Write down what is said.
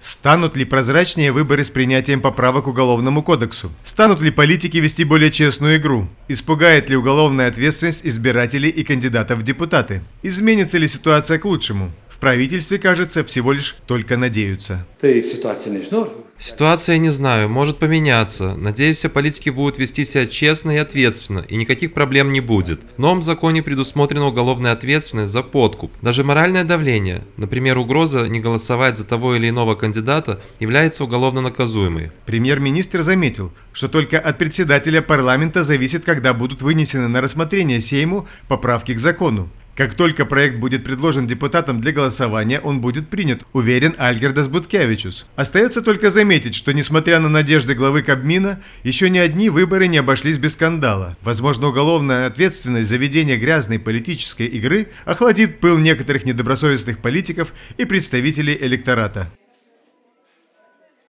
Станут ли прозрачнее выборы с принятием поправок к Уголовному кодексу? Станут ли политики вести более честную игру? Испугает ли уголовная ответственность избирателей и кандидатов в депутаты? Изменится ли ситуация к лучшему? правительстве, кажется, всего лишь только надеются. Ты Ситуация, не знаю, может поменяться. Надеюсь, все политики будут вести себя честно и ответственно, и никаких проблем не будет. В новом законе предусмотрена уголовная ответственность за подкуп. Даже моральное давление, например, угроза не голосовать за того или иного кандидата, является уголовно наказуемой. Премьер-министр заметил, что только от председателя парламента зависит, когда будут вынесены на рассмотрение Сейму поправки к закону. Как только проект будет предложен депутатам для голосования, он будет принят, уверен Альгердас Буткевичус. Остается только заметить, что несмотря на надежды главы Кабмина, еще ни одни выборы не обошлись без скандала. Возможно, уголовная ответственность за ведение грязной политической игры охладит пыл некоторых недобросовестных политиков и представителей электората.